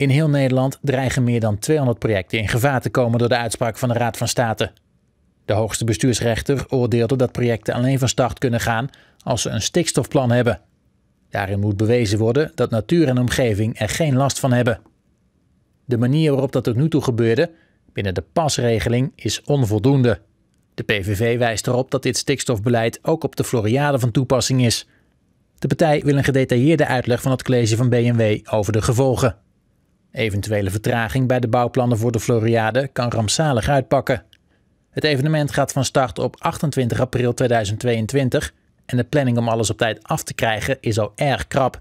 In heel Nederland dreigen meer dan 200 projecten in gevaar te komen door de uitspraak van de Raad van State. De hoogste bestuursrechter oordeelde dat projecten alleen van start kunnen gaan als ze een stikstofplan hebben. Daarin moet bewezen worden dat natuur en omgeving er geen last van hebben. De manier waarop dat tot nu toe gebeurde, binnen de pasregeling, is onvoldoende. De PVV wijst erop dat dit stikstofbeleid ook op de Floriade van toepassing is. De partij wil een gedetailleerde uitleg van het college van BMW over de gevolgen. Eventuele vertraging bij de bouwplannen voor de Floriade kan rampzalig uitpakken. Het evenement gaat van start op 28 april 2022 en de planning om alles op tijd af te krijgen is al erg krap.